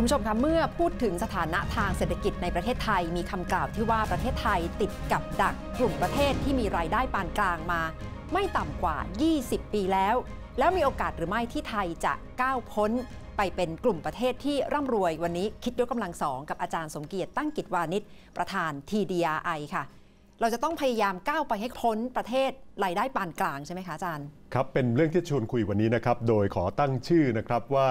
คุณผู้ชมคะเมื่อพูดถึงสถานะทางเศรษฐกิจในประเทศไทย มีคำกล่าวที่ว่าประเทศไทยติดกับดักกลุ่มประเทศที่มีรายได้ปานกลางมาไม่ต่ำกว่า 20 ปีแล้ว แล้วมีโอกาสหรือไม่ที่ไทยจะก้าวพ้นไปเป็นกลุ่มประเทศที่ร่ำรวยวันนี้คิดยกกำลังสองกับอาจารย์สมเกียรติ ตั้งกิจวานิชประธาน TDRI ค่ะเราจะต้องพยายามก้าวไปให้พ้นประเทศรายได้ปานกลางใช่ไหมคะอาจารย์ครับเป็นเรื่องที่ชวนคุยวันนี้นะครับโดยขอตั้งชื่อนะครับว่า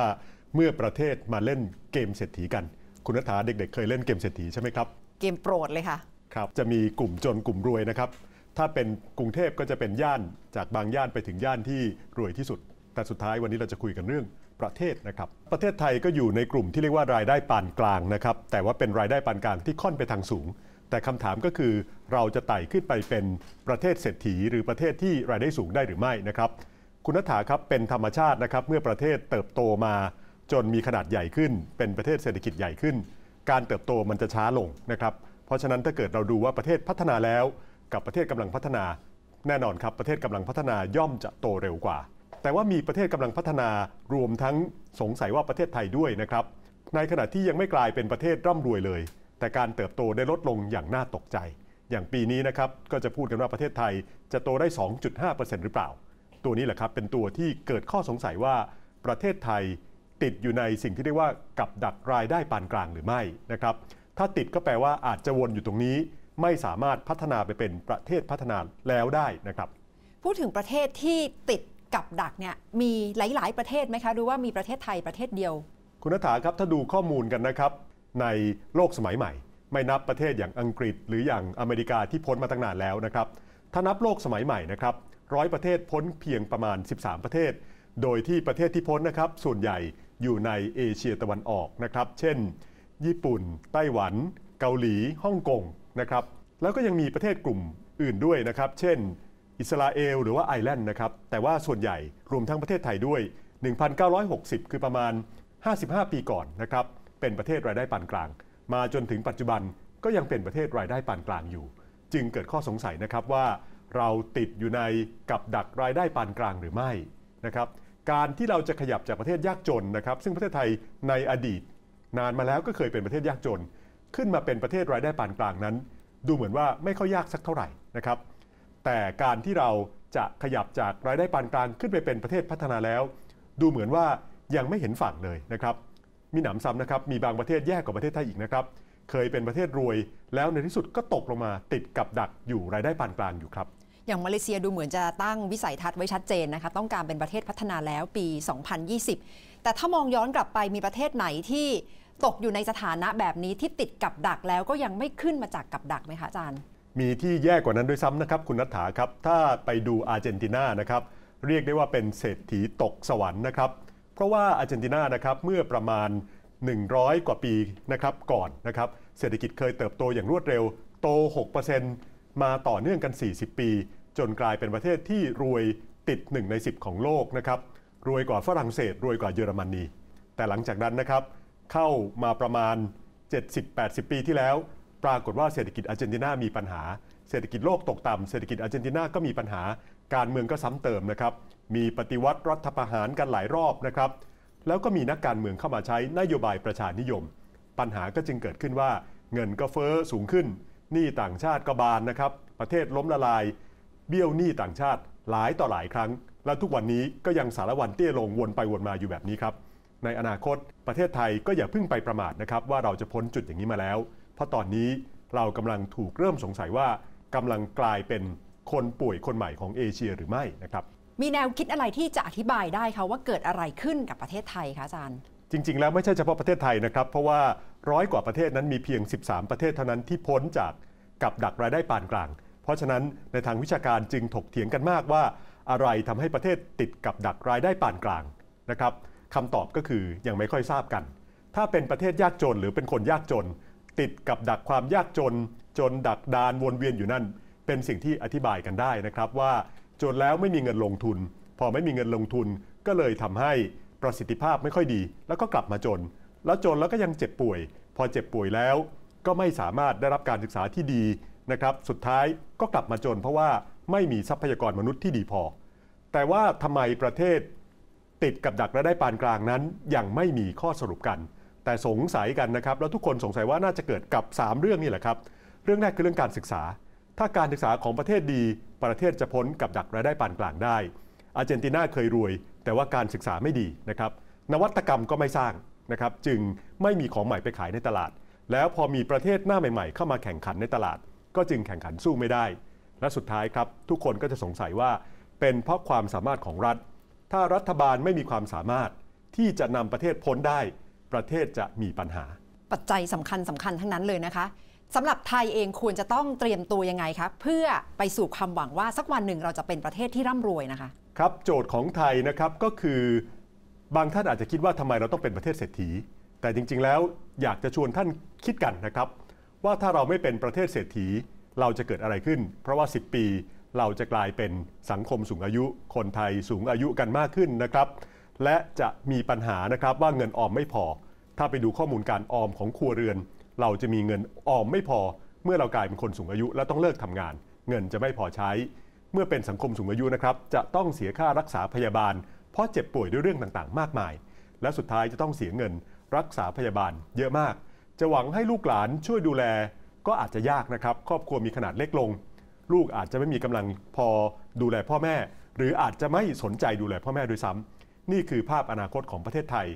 เมื่อประเทศมาเล่นเกมเศรษฐีกัน คุณนัฐาเด็กๆเเคยเล่นเกมเศรษฐีใช่ไหมครับ เกมโปรดเลยค่ะ ครับ จะมีกลุ่มจนกลุ่มรวยนะครับ ถ้าเป็นกรุงเทพก็จะเป็นย่านจากบางย่านไปถึงย่านที่รวยที่สุด แต่สุดท้ายวันนี้เราจะคุยกันเรื่องประเทศนะครับ ประเทศไทยก็อยู่ในกลุ่มที่เรียกว่ารายได้ปานกลางนะครับ แต่ว่าเป็นรายได้ปานกลางที่ค่อนไปทางสูง แต่คำถามก็คือเราจะไต่ขึ้นไปเป็นประเทศเศรษฐี หรือประเทศที่รายได้สูงได้หรือไม่นะครับ คุณนัฐาครับเป็นธรรมชาตินะครับ เมื่อประเทศเติบโตมาจนมีขนาดใหญ่ขึ้นเป็นประเทศเศรษฐกิจใหญ่ขึ้น การเติบโตมันจะช้าลงนะครับเพราะฉะนั้นถ้าเกิดเราดูว่าประเทศพัฒนาแล้วกับประเทศกำลังพัฒนา แน่นอนครับประเทศกำลังพัฒนาย่อมจะโตเร็วกว่า แต่ว่ามีประเทศกำลังพัฒนารวมทั้งสงสัยว่าประเทศไทยด้วยนะครับในขณะที่ยังไม่กลายเป็นประเทศร่ำรวยเลย แต่การเติบโตได้ลดลงอย่างน่าตกใจ อย่างปีนี้นะครับก็จะพูดกันว่าประเทศไทยจะโตได้ 2.5%หรือเปล่า ตัวนี้แหละครับเป็นตัวที่เกิดข้อสงสัยว่าประเทศไทยติดอยู่ในสิ่งที่เรียกว่ากับดักรายได้ปานกลางหรือไม่นะครับถ้าติดก็แปลว่าอาจจะวนอยู่ตรงนี้ ไม่สามารถพัฒนาไปเป็นประเทศพัฒนาแล้วได้นะครับพูดถึงประเทศที่ติดกับดักเนี่ยมีหลายๆ ประเทศไหมคะหรือว่ามีประเทศไทยประเทศเดียว คุณนัฐาครับถ้าดูข้อมูลกันนะครับ ในโลกสมัยใหม่ ไม่นับประเทศอย่างอังกฤษ หรืออย่างอเมริกาที่พ้นมาตั้งนานแล้วนะครับถ้านับโลกสมัยใหม่นะครับร้อยประเทศพ้นเพียงประมาณ 13 ประเทศโดยที่ประเทศที่พ้นนะครับส่วนใหญ่อยู่ในเอเชียตะวันออกนะครับ เช่น ญี่ปุ่น ไต้หวัน เกาหลีฮ่องกงนะครับแล้วก็ยังมีประเทศกลุ่มอื่นด้วยนะครับ เช่น อิสราเอล หรือว่าไอแลนด์นะครับแต่ว่าส่วนใหญ่รวมทั้งประเทศไทยด้วย 1,960 คือประมาณ 55 ปีก่อนนะครับเป็นประเทศรายได้ปานกลาง มาจนถึงปัจจุบันก็ยังเป็นประเทศรายได้ปานกลางอยู่ จึงเกิดข้อสงสัยนะครับว่า เราติดอยู่ในกับดักรายได้ปานกลางหรือไม่นะครับการที่เราจะขยับจากประเทศยากจนนะครับ ซึ่งประเทศไทยในอดีต นานมาแล้วก็เคยเป็นประเทศยากจน ขึ้นมาเป็นประเทศรายได้ปานกลางนั้น ดูเหมือนว่าไม่ค่อยยากสักเท่าไหร่นะครับแต่การที่เราจะขยับจากรายได้ปานกลางขึ้นไปเป็นประเทศพัฒนาแล้ว ดูเหมือนว่ายังไม่เห็นฝั่งเลยนะครับมีหนำซ้ำนะครับมีบางประเทศแย่กว่าประเทศไทยอีกนะครับเคยเป็นประเทศรวยแล้วในที่สุดก็ตกลงมาติดกับดักอยู่รายได้ปานกลางอยู่ครับอย่างมาเลเซียดูเหมือนจะตั้งวิสัยทัศน์ไว้ชัดเจนนะคะต้องการเป็นประเทศพัฒนาแล้วปี 2020 แต่ถ้ามองย้อนกลับไปมีประเทศไหนที่ตกอยู่ในสถานะแบบนี้ที่ติดกับดักแล้วก็ยังไม่ขึ้นมาจากกับดักไหมคะอาจารย์ มีที่แย่กว่านั้นด้วยซ้ำนะครับคุณนัฐาครับ ถ้าไปดูอาร์เจนตินานะครับ เรียกได้ว่าเป็นเศรษฐีตกสวรรค์นะครับเพราะว่าอาร์เจนตินานะครับเมื่อประมาณ100 กว่าปีนะครับก่อนนะครับเศรษฐกิจเคยเติบโตอย่างรวดเร็ว โต6%มาต่อเนื่องกัน 40 ปีจนกลายเป็นประเทศที่รวยติด1ใน10 ของโลกนะครับรวยกว่าฝรั่งเศส รวยกว่าเยอรมนี แต่หลังจากนั้นนะครับเข้ามาประมาณ 70-80 ปีที่แล้ว ปรากฏว่าเศรษฐกิจอาร์เจนตินามีปัญหาเศรษฐกิจโลกตกต่ำเศรษฐกิจอาร์เจนตินาก็มีปัญหาการเมืองก็ซ้ำเติมนะครับมีปฏิวัติรัฐประหารกันหลายรอบนะครับแล้วก็มีนักการเมืองเข้ามาใช้นโยบายประชานิยม ปัญหาก็จึงเกิดขึ้นว่าเงินก็เฟอ้อสูงขึ้นหนี้ต่างชาติก็บานนะครับประเทศล้มละลายเบี้ยวหนี้ต่างชาติหลายต่อหลายครั้ง และทุกวันนี้ก็ยังสารวันเตี้ยลงวนไปวนมาอยู่แบบนี้ครับในอนาคตประเทศไทยก็อย่าเพิ่งไปประมาทนะครับว่าเราจะพ้นจุดอย่างนี้มาแล้ว เพราะตอนนี้เรากำลังถูกเริ่มสงสัยว่ากำลังกลายเป็นคนป่วยคนใหม่ของเอเชียหรือไม่นะครับมีแนวคิดอะไรที่จะอธิบายได้คะว่าเกิดอะไรขึ้นกับประเทศไทยคะอาจารย์จริง ๆ แล้วไม่ใช่เฉพาะประเทศไทยนะครับเพราะว่าร้อยกว่าประเทศนั้นมีเพียง 13 ประเทศเท่านั้นที่พ้นจากกับดักรายได้ปานกลางราะฉะนั้นในทางวิชาการจึงถกเถียงกันมากว่า อะไรทำให้ประเทศติดกับดักรายได้ปานกลางนะครับคำตอบก็คือยังไม่ค่อยทราบกัน ถ้าเป็นประเทศยากจนหรือเป็นคนยากจน ติดกับดักความยากจนจนดักดานวนเวียนอยู่นั่น เป็นสิ่งที่อธิบายกันได้นะครับ ว่า จนแล้วไม่มีเงินลงทุน พอไม่มีเงินลงทุนก็เลยทำให้ประสิทธิภาพไม่ค่อยดี แล้วก็กลับมาจน แล้วจนแล้วก็ยังเจ็บป่วย พอเจ็บป่วยแล้ว ก็ไม่สามารถได้รับการศึกษาที่ดีนะครับ สุดท้ายก็กลับมาจนเพราะว่าไม่มีทรัพยากรมนุษย์ที่ดีพอ แต่ว่าทำไมประเทศ ติดกับดักและได้ปานกลางนั้นยังไม่มีข้อสรุปกัน แต่สงสัยกันนะครับ แล้วทุกคนสงสัยว่าน่าจะเกิดกับ 3 เรื่องนี่แหละครับ เรื่องแรกคือเรื่องการศึกษา ถ้าการศึกษาของประเทศดี ประเทศจะพ้นกับดักรายได้ปานกลางได้ อาร์เจนตินาเคยรวยแต่ว่าการศึกษาไม่ดีนะครับ นวัตกรรมก็ไม่สร้างนะครับ จึงไม่มีของใหม่ไปขายในตลาด แล้วพอมีประเทศหน้าใหม่ๆ เข้ามาแข่งขันในตลาดก็จึงแข่งขันสู้ไม่ได้ และสุดท้ายครับทุกคนก็จะสงสัยว่าเป็นเพราะความสามารถของรัฐ ถ้ารัฐบาลไม่มีความสามารถที่จะนำประเทศพ้นได้ ประเทศจะมีปัญหา ปัจจัยสำคัญสำคัญทั้งนั้นเลยนะคะสำหรับไทยเองควรจะต้องเตรียมตัวยังไงคะเพื่อไปสู่ความหวังว่าสักวันหนึ่งเราจะเป็นประเทศที่ร่ำรวยนะคะครับ โจทย์ของไทยนะครับก็คือ บางท่านอาจจะคิดว่าทำไมเราต้องเป็นประเทศเศรษฐีแต่จริง ๆแล้วอยากจะชวนท่านคิดกันนะครับว่าถ้าเราไม่เป็นประเทศเศรษฐีเราจะเกิดอะไรขึ้น เพราะว่า 10 ปีเราจะกลายเป็นสังคมสูงอายุ คนไทยสูงอายุกันมากขึ้นนะครับ และจะมีปัญหานะครับว่าเงินออมไม่พอ ถ้าไปดูข้อมูลการออมของครัวเรือน เราจะมีเงินออมไม่พอเมื่อเรากลายเป็นคนสูงอายุและต้องเลิกทำงาน เงินจะไม่พอใช้ เมื่อเป็นสังคมสูงอายุนะครับจะต้องเสียค่ารักษาพยาบาล เพราะเจ็บป่วยด้วยเรื่องต่างๆ มากมาย และสุดท้ายจะต้องเสียเงินรักษาพยาบาลเยอะมากจะหวังให้ลูกหลานช่วยดูแลก็อาจจะยากนะครับ ครอบครัวมีขนาดเล็กลง ลูกอาจจะไม่มีกำลังพอดูแลพ่อแม่ หรืออาจจะไม่สนใจดูแลพ่อแม่ด้วยซ้ำ นี่คือภาพอนาคตของประเทศไทย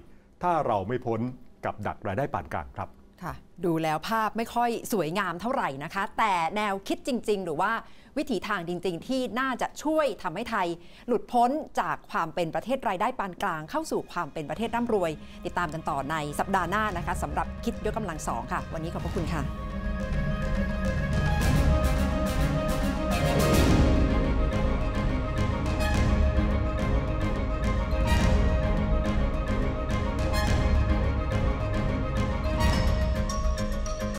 ถ้าเราไม่พ้นกับดักรายได้ปานกลางครับค่ะ ดูแล้วภาพไม่ค่อยสวยงามเท่าไหร่นะคะ แต่แนวคิดจริงๆ หรือว่าวิถีทางจริง ๆ ที่น่าจะช่วยทำให้ไทยหลุดพ้นจากความเป็นประเทศรายได้ปานกลางเข้าสู่ความเป็นประเทศร่ำรวย ติดตามกันต่อในสัปดาห์หน้านะคะสำหรับคิดยกกำลังสองค่ะ วันนี้ขอบพระคุณค่ะ